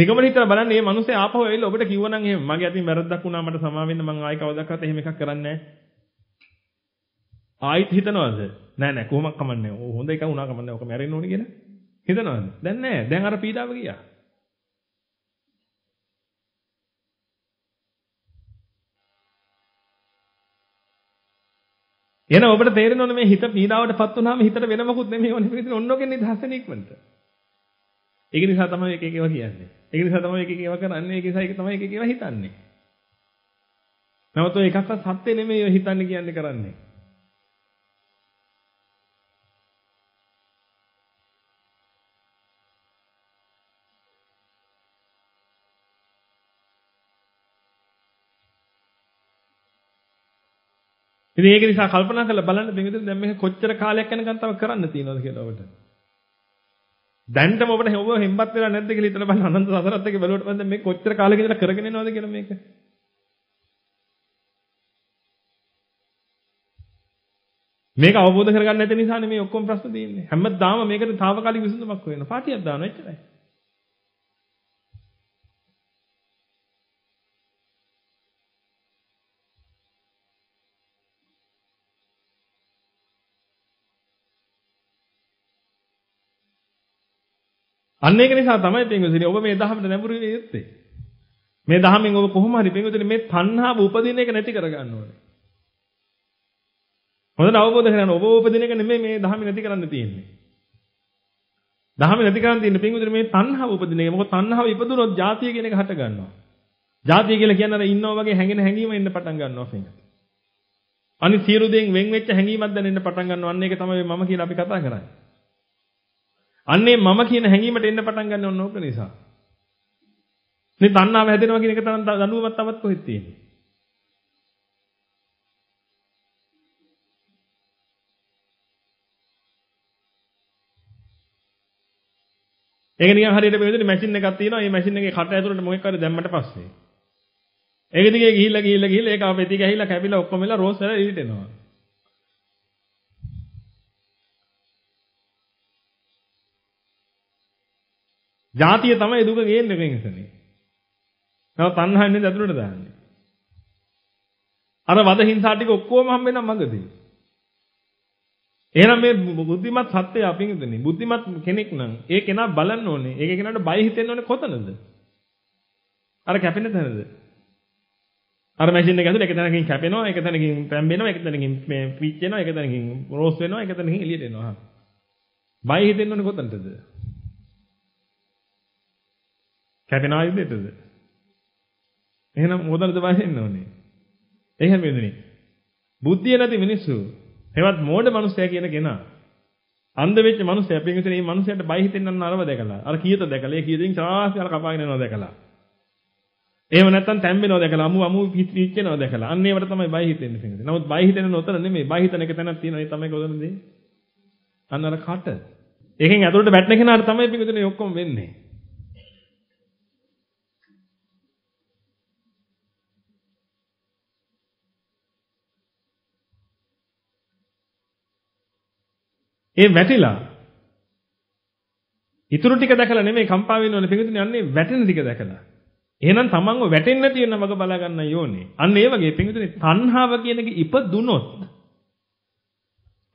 නිගමන හිතලා බලන්න මේ මිනිස්සේ ආපහු ඇවිල්ලා ඔබට කිව්වනම් එහෙම මගේ අතින් වැරද්දක් වුණා මට සමා වෙන්න මම ආයෙ කවදාවත් එහෙම එකක් කරන්නේ නෑ. ආයිත් හිතනවද? නෑ නෑ කොහොමද කමන්නේ. හොඳ එකක් වුණා කමන්නේ. ඔක මැරෙන්න ඕනේ කියලා. හිතනවද? දැන් නෑ. දැන් අර පීඩාව ගියා. එහෙනම් ඔබට තේරෙනවනේ මේ හිත පීඩාවටපත් වුනහම හිතට වෙන මොකුත් නෙමෙයි ඕනේ පිළිතුර ඔන්නෝගෙන් නිදහස නික්මනට. ඒක නිසා තමයි එක එක ඒවා කියන්නේ. ඒක නිසා තමයි එක එක ඒවා කරන්නේ. ඒක නිසා ඒක තමයි එක එක ඒවා හිතන්නේ. නමුත් ඔය එකක්වත් සත්‍ය නෙමෙයි ඔය හිතන්නේ කියන්නේ කරන්නේ. ඉතින් ඒක නිසා කල්පනා කරලා බලන්න බින්දුවේ දැන් මේක කොච්චර කාලයක් යනකම් තව කරන්න තියෙනවද කියලා ඔබට. දැන්ටම ඔබට හෙව්ව හෙම්බත් වෙලා නැද්ද කියලා හිතලා බලන්න අනන්ත සතරත් එක බැලුවට පස්සේ මේ කොච්චර කාලෙක ඉඳලා කරගෙන යනවද කියලා මේක. මේක අවබෝධ කරගන්න නැති නිසානේ මේ ඔක්කොම ප්‍රශ්න තියෙන්නේ. හැමදාම මේකට తాවකාලික විසඳුමක් හොයන පාටියක් දානවා එච්චරයි. අන්න ඒක නිසා තමයි පින්වතුනි ඔබ මේ ධහමට නැඹුරු වෙන්නේ යුත්තේ. මේ ධහමෙන් ඔබ කොහොම හරි පින්වතුනි මේ තණ්හාව උපදින එක නැති කරගන්න ඕනේ. හොඳට අවබෝධ කරගන්න ඔබ උපදින එක නෙමෙයි මේ ධහමෙන් නැති කරන්න තියෙන්නේ. ධහමෙන් නැති කරන්න තියෙන්නේ පින්වතුනි මේ තණ්හාව උපදින එක. මොකද තණ්හාව ඉපදුනොත් ජාතිය කියන එක හට ගන්නවා. ජාතිය කියලා කියන්නේ අර ඉන්නවා වගේ හැංගෙන හැංගීම එන්න පටන් ගන්නවා පින්වතුනි. අනිත් සියලු දේෙන් වෙන් වෙච්ච හැඟීමක් දැනෙන්න පටන් ගන්නවා. අන්න ඒක තමයි මම කියලා අපි කතා කරන්නේ. අන්නේ මම කියන හැඟීමට එන්න පටන් ගන්න ඕන ඕක නිසා. මේ තණ්හාව හැදෙනවා කියන එක තරම් දඬුවමක් තවත් කොහෙද තියෙන්නේ? ඒක නිකන් හරියට බෙදෙන්නේ මැෂින් එකක් තියෙනවා. මේ මැෂින් එකේ කට ඇතුළට මොකෙක් හරි දැම්මට පස්සේ. ඒක දිගේ ගිහිල්ලා ගිහිල්ලා ගිහිල්ලා ඒක අපෙති ගහිලා කැපිලා ඔක්කොම වෙලා රෝස් වෙලා ඉරිටෙනවා. ජාතිය තමයි දුක ගේන්නේ වෙනසනේ. නව තණ්හාන්නේ ඇතුළට දාන්නේ. අර වද හිංසා ටික ඔක්කොම හම් වෙනා මගදී. එහෙනම් මේ බුද්ධිමත් සත්‍ය අපින්දනේ. බුද්ධිමත් කෙනෙක් නම් ඒ කෙනා බලන්න ඕනේ. ඒක කෙනාට බය හිතෙන්න ඕනේ කොතනද? අර කැපෙන තැනද? අර මැෂින් එක ඇතුලේ එක තැනකින් කැපෙනවා, එක තැනකින් පැම්බෙනවා, එක තැනකින් මේ පීච් වෙනවා, එක තැනකින් රෝස් වෙනවා, එක තැනකින් එළියට එනවා. බය හිතෙන්න ඕනේ කොතනටද? කැපෙන ආයුධයටද? එහෙනම් මොදලද වහින්න ඕනේ? එහෙම වෙන්නේ. බුද්ධිය නැති මිනිස්සු, හෙවත් මෝඩ මිනිස්සයා කියන කෙනා. අන්ධ වෙච්ච මිනිස්සයා පිටින් මේ මිනිස්සයාට බය හිතෙන්නන්න අරව දැකලා. අර කීයත දැකලා, ඒ කීයෙන් සාහසය අර කපාගෙන යනවා දැකලා. එහෙම නැත්නම් තැම්බෙනවා දැකලා, අමු අමු පිච්චෙනවා දැකලා. අන්න ඒවට තමයි බය හිතෙන්නේ පිටින්. නමුත් බය හිතෙන නොතන නෙමෙයි, බය හිතන එක තැනක් තියෙනවා. ඒ තමයි කොතනද? අන්න අර කට. ඒකෙන් ඇතුළට වැටෙන කෙනාට තමයි පිටින් ඔක්කොම වෙන්නේ. ඒ වැටිලා ඉතුරු ටික දැකලා නෙමෙයි කම්පා වෙනවනේ පිඟුතුනේ අන්නේ වැටෙන ටික දැකලා. එහෙනම් තමන්ව වැටෙන්න තියෙන මග බලා ගන්න යෝනේ. අන්න ඒ වගේ පිඟුතුනේ තණ්හාව කියන එක ඉපදුනොත්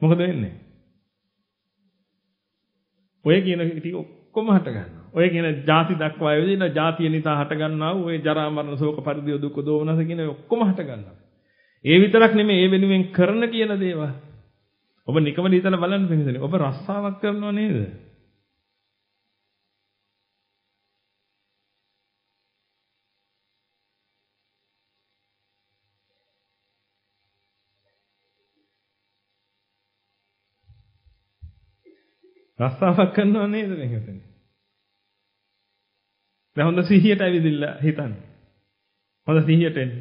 මොකද වෙන්නේ? ඔය කියන ටික ඔක්කොම හට ගන්නවා. ඔය කියන ಜಾති දක්වා යොදින ಜಾතිය නිසා හට ගන්නා වූ ඔය ජරා මරණ ශෝක පරිදේ දුක් දෝමනස කියන ඔක්කොම හට ගන්නවා. ඒ විතරක් නෙමෙයි ඒ වෙනුවෙන් කරන කියන දේවල් ඔබ නිකමල හිතලා බලන්න පින්විතනේ. ඔබ රස්සාවක් කරනව නේද? රස්සාවක් කරනව නේද පින්විතනේ? දැන් හොඳ සිහියට ඇවිදින්න හිතන්න. හොඳ සිහියට එන්න.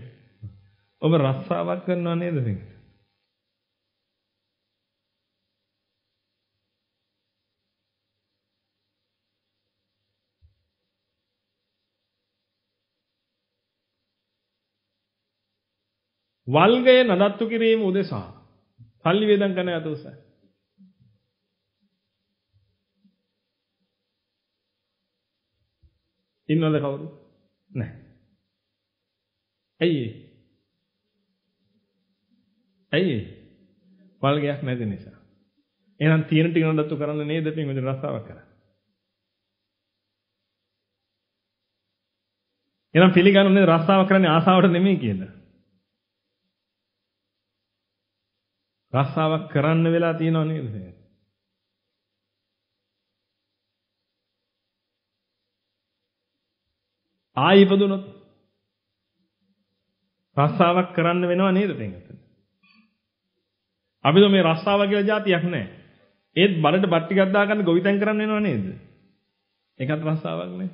ඔබ රස්සාවක් කරනව නේද පින්විතනේ? වල්ගය නඩත්තු කිරීම උදෙසා සල්ලි වේදම් කරන අත උසයි. ඉන්නවද කවුරු? නැහැ. ඇයි ඒ? ඇයි ඒ? වල්ගයක් නැති නිසා. එහෙනම් තියෙන ටික නඩත්තු කරන්න නේද මේ මෙතන රස්සාවක් කරන්නේ. එහෙනම් පිළිගන්නේ රස්සාව කරන්නේ ආසාවට නෙමෙයි කියලා. රස්සාවක් කරන්න වෙලා තියෙනව නේද? ආයි ඉපදුනොත් රස්සාවක් කරන්න වෙනව නේද තෙන්කට? අපිට මේ රස්සාව කියලා જાතියක් නැහැ. ඒත් බලට බට්ටි ගද්දා ගන්න ගොවිතැන් කරන්න වෙනව නේද? ඒකත් රස්සාවක් නේ.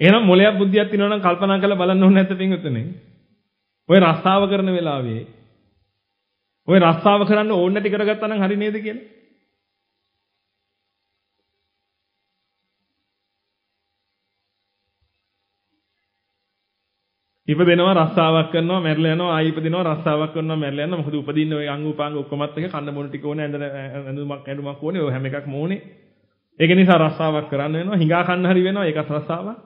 එහෙනම් මොලයක් බුද්ධියක් තියෙනවා නම් කල්පනා කරලා බලන්න ඕනේ නැත්නම් පින්වතුනේ. ඔය රස්සාව කරන වෙලාවේ ඔය රස්සාව කරන්න ඕනේ නැති කරගත්තා නම් හරි නේද කියලා? ඉපදෙනවා රස්සාවක් කරනවා මැරිලා යනවා ආයි ඉපදෙනවා රස්සාවක් කරනවා මැරිලා යනවා මොකද උපදින්න ඔය අංග උපාංග ඔක්කොමත් එක කන්න මොන ටික ඕනේ ඇඳ ඇඳුමක් ඇඳුමක් ඕනේ ඔය හැම එකක්ම ඕනේ ඒක නිසා රස්සාවක් කරන්න වෙනවා හිඟා කන්න හරි වෙනවා ඒකත් රස්සාවක්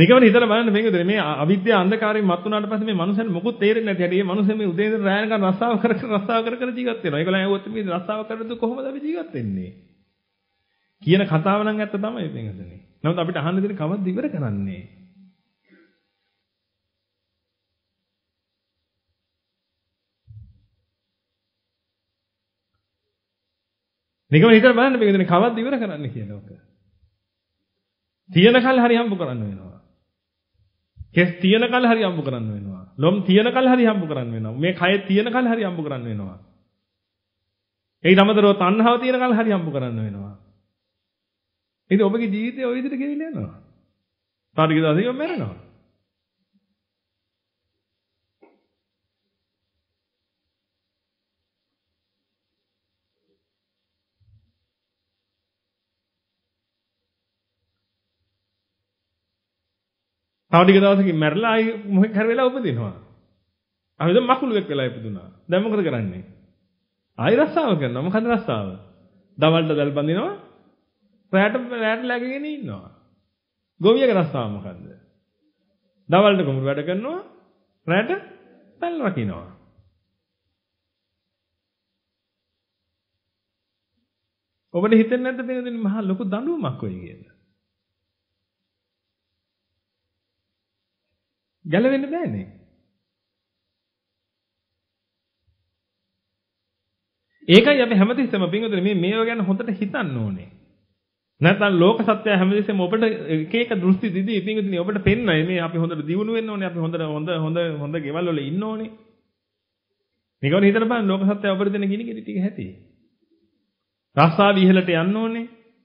නිකම්ම හිතලා බලන්න මේකද මේ අවිද්‍යාව අන්ධකාරයෙන් මත් වුණාට පස්සේ මේ මනුස්සයන් මොකුත් තේරෙන්නේ නැති හැටි. මේ මනුස්සය මේ උදේ ඉඳන් රැයන ගන්න රස්සාව කර කර රස්සාව කර කර ජීවත් වෙනවා. ඒගොල්ලන් ඇහුවොත් මේ රස්සාව කරද්දී කොහොමද අපි ජීවත් වෙන්නේ? කියන කතාව නම් ඇත්ත තමයි මේකදනේ. නමුත් අපිට අහන්න දෙන කවද්ද ඉවර කරන්නේ? නිකම්ම හිතලා බලන්න මේකදනේ කවද්ද ඉවර කරන්නේ කියන එක. තියෙන කල් හරි හම්බ කරන්න වෙනවා. කෙස් තියනකල් හරි හම්බ කරන්න වෙනවා. ලොම් තියනකල් හරි හම්බ කරන්න වෙනවා. මේ කය තියනකල් හරි හම්බ කරන්න වෙනවා. ඒ නමතරව තණ්හාව තියනකල් හරි හම්බ කරන්න වෙනවා. ඉතින් ඔබගේ ජීවිතය ওই විදිහට ගෙවිලා යනවා. තාඩික දාසියෝ මැරෙනවා. තව ටික දවසකින් මැරලා ආයි මොකක් හරි වෙලා උපදිනවා. අපි දැන් මකුළුවෙක් වෙලා ඉපදුනා. දැන් මොකද කරන්නේ? ආයි රස්සාව කරනවා. මොකද රස්සාව? දවල්ට දැල් බඳිනවා. රැට රැට läගගෙන ඉන්නවා. ගොවියක රස්සාව මොකද්ද? දවල්ට කුඹුරු වැඩ කරනවා. රැට පැල් රකින්නවා. ඔබට හිතෙන්නේ නැද්ද මේ මහා ලොකු දඬුවමක් වෙයි කියලා? ගැලවෙන්න බෑනේ. ඒකයි අපි හැමතිස්සෙම පින්වතුනි මේ මේව ගැන හොඳට හිතන්න ඕනේ. නැත්නම් ලෝක සත්‍ය හැමතිස්සෙම ඔබට එක එක දෘෂ්ටි දිදී පින්වතුනි ඔබට පෙන්නයි මේ අපි හොඳට දියුණු වෙන්න ඕනේ අපි හොඳට හොඳ හොඳ හොඳ ගෙවල් වල ඉන්න ඕනේ. නිකන් හිතලා බලන්න ලෝක සත්‍ය ඔබට දෙන ගිනි ගෙඩි ටික ඇති. රස්සාව ඉහළට යන්න ඕනේ.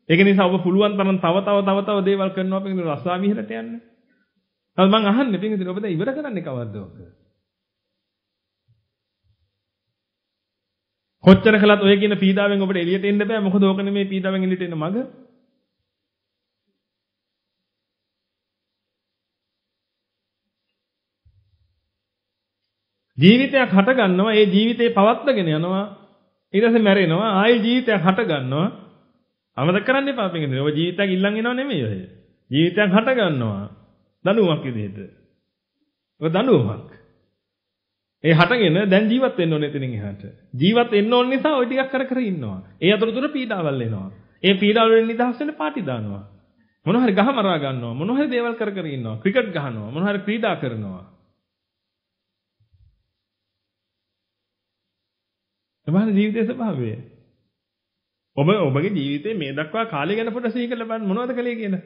ඒක නිසා ඔබ පුළුවන් තරම් තව තව තව තව දේවල් කරනවා පින්වතුනි රස්සාව ඉහළට යන්න. නමුත් මං අහන්නේ පින්විතනේ ඔබ දැන් ඉවර කරන්නේ කවද්ද ඔක? කොච්චර කළත් ඔය කියන පීඩාවෙන් ඔබට එළියට එන්න බෑ මොකද ඕක නෙමේ පීඩාවෙන් එළියට එන මඟ. ජීවිතයක් හට ගන්නවා ඒ ජීවිතේ පවත්වාගෙන යනවා ඊට පස්සේ මැරෙනවා ආයෙ ජීවිතයක් හට ගන්නවා අමතක කරන්න එපා පින්විතනේ ඔබ ජීවිතයක් ඉල්ලන් එනව නෙමෙයි ඔය ජීවිතයක් හට ගන්නවා දනුවමක් විදිහට. ඔය දනුවමක්. ඒ හටගෙන දැන් ජීවත් වෙන්න ඕනේ එතනින් එහාට. ජීවත් වෙන්න ඕන නිසා ওই ටිකක් කර කර ඉන්නවා. ඒ අතරතුර පීඩාවල් එනවා. ඒ පීඩාවල් වලින් නිදහස් වෙන්න පාටි දානවා. මොනවා හරි ගහ මරා ගන්නවා. මොනවා හරි දේවල් කර කර ඉන්නවා. ක්‍රිකට් ගහනවා. මොනවා හරි ක්‍රීඩා කරනවා. තමයි ජීවිතයේ ස්වභාවය. ඔබ ඔබගේ ජීවිතේ මේ දක්වා කාලය ගැන පොඩ්ඩක් සිහි කරලා බලන්න මොනවද කළේ කියලා.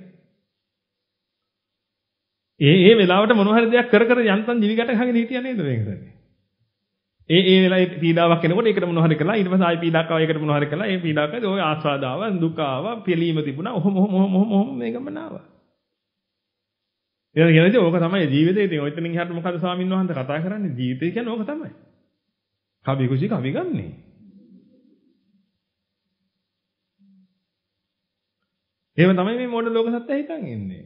ඒ ඒ වෙලාවට මොන හරි දෙයක් කර කර යන්තම් ජීවිකට හගෙන හිටියා නේද මේක දැන්නේ. ඒ ඒ වෙලාවේ පීඩාවක් එනකොට ඒකට මොන හරි කළා ඊට පස්සේ ආයෙ පීඩාවක් ආව ඒකට මොන හරි කළා ඒ පීඩාවකදී ඔය ආස්වාද ආවා දුක ආවා පිළීම තිබුණා ඔහොම ඔහොම ඔහොම ඔහොම ඔහොම මේකම නාවා. ඊට කියන්නේ ඕක තමයි ජීවිතේ ඉතින් ඔයතනින් එහාට මොකද ස්වාමින් වහන්සේ කතා කරන්නේ ජීවිතේ කියන්නේ ඕක තමයි. කවි කුසී කවි ගන්නේ. ඒව තමයි මේ මොඩ ලෝක සත්‍ය හිතන් ඉන්නේ.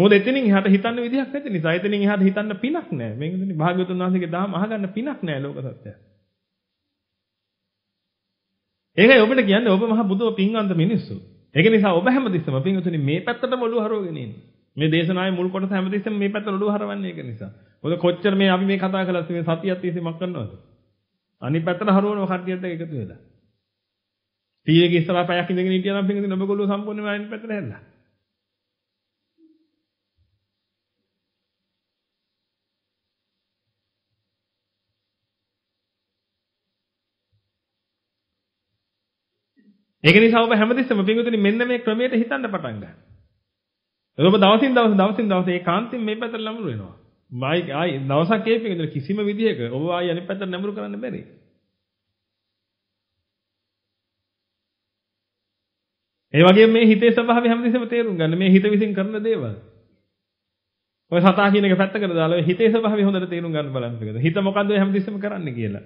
මොකද එතනින් එහාට හිතන්න විදිහක් නැති නිසා එතනින් එහාට හිතන්න පිනක් නැහැ. මේක දෙන්නේ භාග්‍යවතුන් වහන්සේගේ දහම අහගන්න පිනක් නැහැ ලෝක සත්‍යය. ඒකයි ඔබට කියන්නේ ඔබ මහ බුදුව පින්වන්ත මිනිස්සු. ඒක නිසා ඔබ හැමතිස්සම පින්වතුනි මේ පැත්තටම ඔළුව හරවගෙන ඉන්නේ. මේ දේශනාවේ මුල් කොටස හැමතිස්සම මේ පැත්තට ඔළුව හරවන්නේ ඒක නිසා. මොකද කොච්චර මේ අපි මේ කතා කළත් මේ සතියක් තිස්සේ මක් කරනවද? අනිත් පැත්තට හරවනවා කට්ටියත් එක්ක එකතු වෙලා. ටීවී එකේ ඉස්සරහා පැයක් ඉඳගෙන හිටියනම් පින්වතුනි ඔබ ගොල්ලෝ සම්පූර්ණයෙන්ම අනිත් පැත්තට හැරලා. ඒක නිසා ඔබ හැමදෙස්සම පින්විතනි මෙන්න මේ ක්‍රමයට හිතන්න පටන් ගන්න. ඔබ දවසින් දවස දවසින් දවස ඒ කාන්තින් මේ පැත්තට ලඹුරු වෙනවා. මයි ආයි දවසක් ඒ පින්විතනි කිසිම විදිහක ඔබ ආයි අනිත් පැත්තට නඹුරු කරන්න බැරි. ඒ වගේම මේ හිතේ ස්වභාවය හැමදෙස්සම තේරුම් ගන්න. මේ හිත විසින් කරන දේවල්. ඔය සතා කියන එක පැත්තකට දාලා හිතේ ස්වභාවය හොඳට තේරුම් ගන්න බලන්න. හිත මොකද්ද හැමදෙස්සම කරන්නේ කියලා.